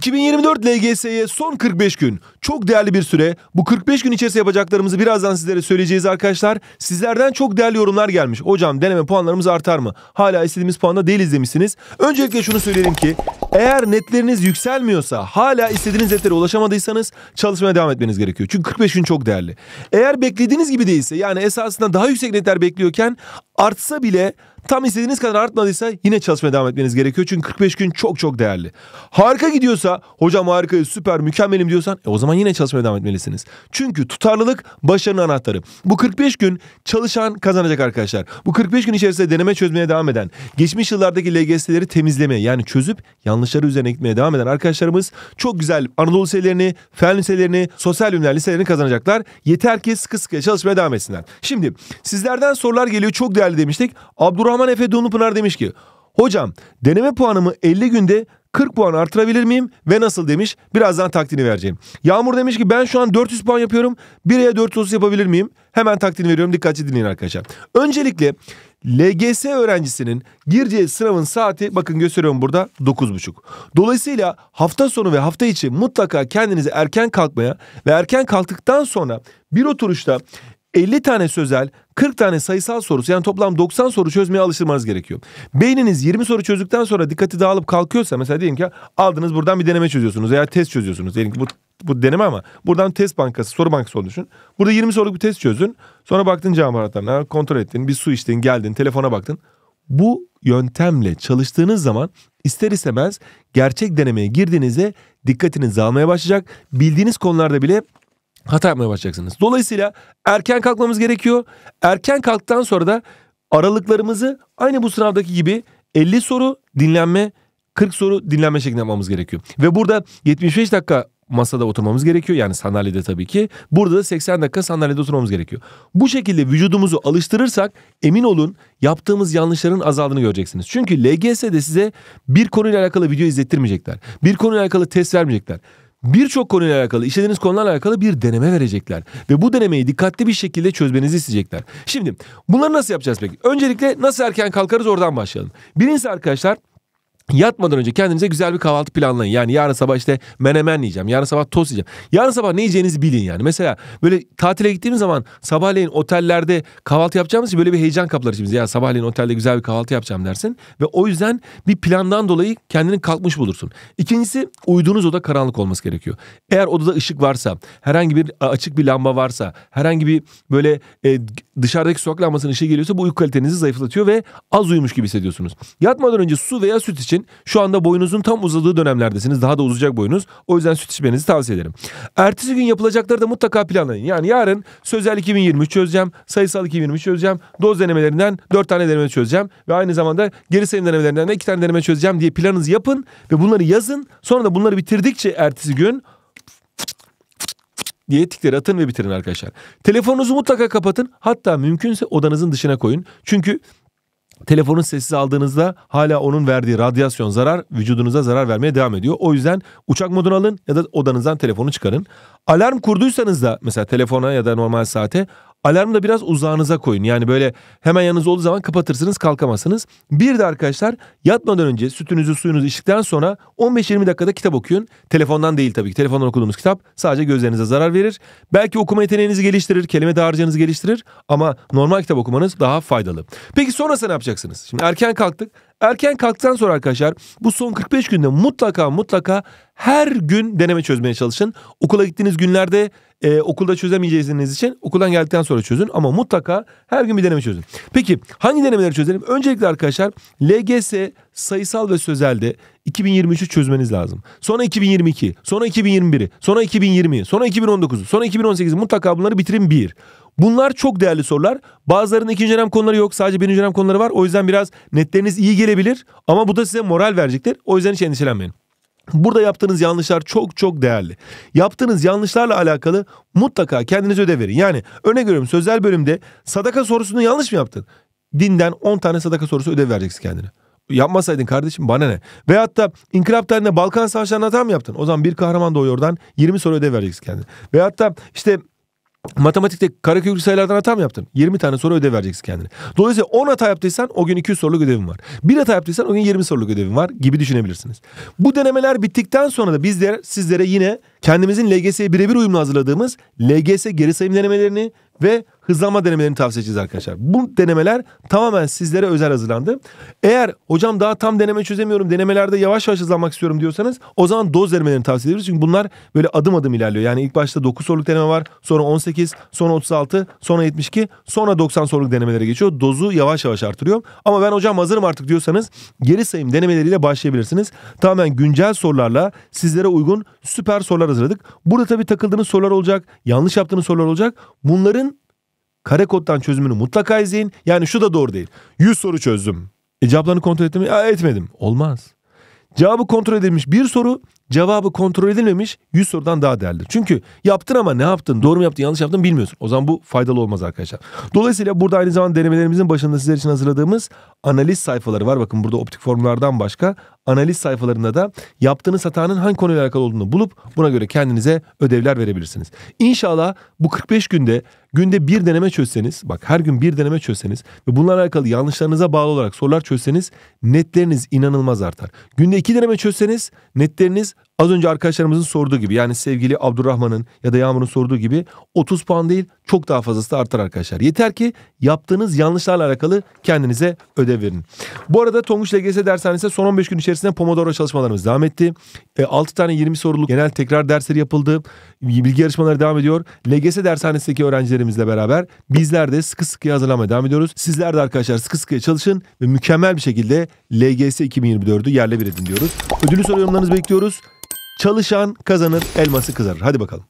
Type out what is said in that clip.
2024 LGS'ye son 45 gün. Çok değerli bir süre. Bu 45 gün içerisinde yapacaklarımızı birazdan sizlere söyleyeceğiz arkadaşlar. Sizlerden çok değerli yorumlar gelmiş. Hocam deneme puanlarımız artar mı? Hala istediğimiz puanda değiliz demişsiniz. Öncelikle şunu söyleyeyim ki eğer netleriniz yükselmiyorsa hala istediğiniz netlere ulaşamadıysanız çalışmaya devam etmeniz gerekiyor. Çünkü 45 gün çok değerli. Eğer beklediğiniz gibi değilse yani esasında daha yüksek netler bekliyorken artsa bile Tam istediğiniz kadar artmadıysa yine çalışmaya devam etmeniz gerekiyor. Çünkü 45 gün çok çok değerli. Harika gidiyorsa hocam harika süper mükemmelim diyorsan e, o zaman yine çalışmaya devam etmelisiniz. Çünkü tutarlılık başarının anahtarı. Bu 45 gün çalışan kazanacak arkadaşlar. Bu 45 gün içerisinde deneme çözmeye devam eden, geçmiş yıllardaki LGS'leri temizlemeye yani çözüp yanlışları üzerine gitmeye devam eden arkadaşlarımız çok güzel Anadolu liselerini, fen liselerini, sosyal bilimler liselerini kazanacaklar. Yeter ki sıkı sıkıya çalışmaya devam etsinler. Şimdi sizlerden sorular geliyor çok değerli demiştik. Abdurrahman Teoman Efe Dunlupınar demiş ki Hocam deneme puanımı 50 günde 40 puan artırabilir miyim ve nasıl demiş. Birazdan taktiğini vereceğim. Yağmur demiş ki ben şu an 400 puan yapıyorum. 1'e 430 yapabilir miyim? Hemen taktiğini veriyorum. Dikkatli dinleyin arkadaşlar. Öncelikle LGS öğrencisinin gireceği sınavın saati bakın gösteriyorum burada 9.30. Dolayısıyla hafta sonu ve hafta içi mutlaka kendinizi erken kalkmaya ve erken kalktıktan sonra bir oturuşta 50 tane sözel, 40 tane sayısal sorusu yani toplam 90 soru çözmeye alıştırmanız gerekiyor. Beyniniz 20 soru çözdükten sonra dikkati dağılıp kalkıyorsa mesela diyelim ki aldınız buradan bir deneme çözüyorsunuz veya test çözüyorsunuz. Diyelim ki bu bu deneme ama buradan test bankası, soru bankası olduğunu düşün. Burada 20 soruluk bir test çözün, Sonra baktın cam anahtarına, kontrol ettin, bir su içtin, geldin, telefona baktın. Bu yöntemle çalıştığınız zaman ister istemez gerçek denemeye girdiğinizde dikkatiniz almaya başlayacak. Bildiğiniz konularda bile hata yapmaya başlayacaksınız. Dolayısıyla erken kalkmamız gerekiyor. Erken kalktıktan sonra da aralıklarımızı aynı bu sınavdaki gibi 50 soru dinlenme 40 soru dinlenme şeklinde yapmamız gerekiyor. Ve burada 75 dakika masada oturmamız gerekiyor. Yani sandalyede tabii ki. Burada da 80 dakika sandalyede oturmamız gerekiyor. Bu şekilde vücudumuzu alıştırırsak emin olun yaptığımız yanlışların azaldığını göreceksiniz. Çünkü LGS'de size bir konuyla alakalı video izlettirmeyecekler. Bir konuyla alakalı test vermeyecekler birçok konuyla alakalı, işlediğiniz konularla alakalı bir deneme verecekler. Ve bu denemeyi dikkatli bir şekilde çözmenizi isteyecekler. Şimdi bunları nasıl yapacağız peki? Öncelikle nasıl erken kalkarız oradan başlayalım. Birincisi arkadaşlar Yatmadan önce kendinize güzel bir kahvaltı planlayın. Yani yarın sabah işte menemen yiyeceğim. Yarın sabah tost yiyeceğim. Yarın sabah ne yiyeceğinizi bilin yani. Mesela böyle tatile gittiğimiz zaman sabahleyin otellerde kahvaltı yapacağımız için böyle bir heyecan kaplar içimiz Ya sabahleyin otelde güzel bir kahvaltı yapacağım dersin. Ve o yüzden bir plandan dolayı kendini kalkmış bulursun. İkincisi uyuduğunuz oda karanlık olması gerekiyor. Eğer odada ışık varsa, herhangi bir açık bir lamba varsa, herhangi bir böyle e, dışarıdaki sokak lambasının ışığı geliyorsa bu uyku kalitenizi zayıflatıyor ve az uyumuş gibi hissediyorsunuz. Yatmadan önce su veya süt için için şu anda boyunuzun tam uzadığı dönemlerdesiniz. Daha da uzayacak boyunuz. O yüzden süt içmenizi tavsiye ederim. Ertesi gün yapılacakları da mutlaka planlayın. Yani yarın sözel 2023 çözeceğim. Sayısal 2023 çözeceğim. Doz denemelerinden 4 tane deneme çözeceğim. Ve aynı zamanda geri sayım denemelerinden de 2 tane deneme çözeceğim diye planınızı yapın. Ve bunları yazın. Sonra da bunları bitirdikçe ertesi gün diye tikleri atın ve bitirin arkadaşlar. Telefonunuzu mutlaka kapatın. Hatta mümkünse odanızın dışına koyun. Çünkü telefonu sessiz aldığınızda hala onun verdiği radyasyon zarar vücudunuza zarar vermeye devam ediyor. O yüzden uçak modunu alın ya da odanızdan telefonu çıkarın. Alarm kurduysanız da mesela telefona ya da normal saate Alarmı da biraz uzağınıza koyun. Yani böyle hemen yanınız olduğu zaman kapatırsınız kalkamazsınız. Bir de arkadaşlar yatmadan önce sütünüzü suyunuzu içtikten sonra 15-20 dakikada kitap okuyun. Telefondan değil tabii ki. Telefondan okuduğumuz kitap sadece gözlerinize zarar verir. Belki okuma yeteneğinizi geliştirir, kelime dağarcığınızı geliştirir ama normal kitap okumanız daha faydalı. Peki sonrasında ne yapacaksınız? Şimdi erken kalktık. Erken kalktıktan sonra arkadaşlar bu son 45 günde mutlaka mutlaka her gün deneme çözmeye çalışın. Okula gittiğiniz günlerde e, okulda çözemeyeceğiniz için okuldan geldikten sonra çözün ama mutlaka her gün bir deneme çözün. Peki hangi denemeleri çözelim? Öncelikle arkadaşlar LGS sayısal ve sözelde 2023'ü çözmeniz lazım. Sonra 2022, sonra 2021'i, sonra 2020'yi, sonra 2019'u, sonra 2018'i mutlaka bunları bitirin bir. Bunlar çok değerli sorular. Bazılarının ikinci dönem konuları yok. Sadece birinci dönem konuları var. O yüzden biraz netleriniz iyi gelebilir. Ama bu da size moral verecektir. O yüzden hiç endişelenmeyin. Burada yaptığınız yanlışlar çok çok değerli. Yaptığınız yanlışlarla alakalı mutlaka kendinize ödev verin. Yani örnek veriyorum sözel bölümde sadaka sorusunu yanlış mı yaptın? Dinden 10 tane sadaka sorusu ödev vereceksin kendine yapmasaydın kardeşim bana ne? Veyahut da inkılap tarihinde Balkan savaşlarına hata mı yaptın? O zaman bir kahraman doğuyor oradan 20 soru ödev vereceksin kendine. Veyahut da işte Matematikte karekök sayılardan hata mı yaptın? 20 tane soru ödev vereceksin kendine. Dolayısıyla 10 hata yaptıysan o gün 200 soruluk ödevin var. 1 hata yaptıysan o gün 20 soruluk ödevin var gibi düşünebilirsiniz. Bu denemeler bittikten sonra da bizler sizlere yine kendimizin LGS'ye birebir uyumlu hazırladığımız LGS geri sayım denemelerini ve hızlanma denemelerini tavsiye edeceğiz arkadaşlar. Bu denemeler tamamen sizlere özel hazırlandı. Eğer hocam daha tam deneme çözemiyorum, denemelerde yavaş yavaş hızlanmak istiyorum diyorsanız o zaman doz denemelerini tavsiye ediyoruz. Çünkü bunlar böyle adım adım ilerliyor. Yani ilk başta 9 soruluk deneme var, sonra 18, sonra 36, sonra 72, sonra 90 soruluk denemelere geçiyor. Dozu yavaş yavaş artırıyor. Ama ben hocam hazırım artık diyorsanız geri sayım denemeleriyle başlayabilirsiniz. Tamamen güncel sorularla sizlere uygun süper sorular hazırladık. Burada tabii takıldığınız sorular olacak, yanlış yaptığınız sorular olacak. Bunların Kare koddan çözümünü mutlaka izleyin. Yani şu da doğru değil. 100 soru çözdüm. E cevaplarını kontrol ettim mi? etmedim. Olmaz. Cevabı kontrol edilmiş bir soru, cevabı kontrol edilmemiş 100 sorudan daha değerli. Çünkü yaptın ama ne yaptın, doğru mu yaptın, yanlış yaptın bilmiyorsun. O zaman bu faydalı olmaz arkadaşlar. Dolayısıyla burada aynı zaman denemelerimizin başında sizler için hazırladığımız analiz sayfaları var. Bakın burada optik formlardan başka analiz sayfalarında da yaptığınız hatanın hangi konuyla alakalı olduğunu bulup buna göre kendinize ödevler verebilirsiniz. İnşallah bu 45 günde günde bir deneme çözseniz bak her gün bir deneme çözseniz ve bunlarla alakalı yanlışlarınıza bağlı olarak sorular çözseniz netleriniz inanılmaz artar. Günde iki deneme çözseniz netleriniz Az önce arkadaşlarımızın sorduğu gibi yani sevgili Abdurrahman'ın ya da Yağmur'un sorduğu gibi 30 puan değil çok daha fazlası da artar arkadaşlar. Yeter ki yaptığınız yanlışlarla alakalı kendinize ödev verin. Bu arada Tonguç LGS dershanesinde son 15 gün içerisinde Pomodoro çalışmalarımız devam etti. 6 e, tane 20 soruluk genel tekrar dersleri yapıldı. Bilgi yarışmaları devam ediyor. LGS dershanesindeki öğrencilerimizle beraber bizler de sıkı sıkıya hazırlanmaya devam ediyoruz. Sizler de arkadaşlar sıkı sıkıya çalışın ve mükemmel bir şekilde LGS 2024'ü yerle bir edin diyoruz. Ödülü soru yorumlarınızı bekliyoruz. Çalışan kazanır, elması kızarır. Hadi bakalım.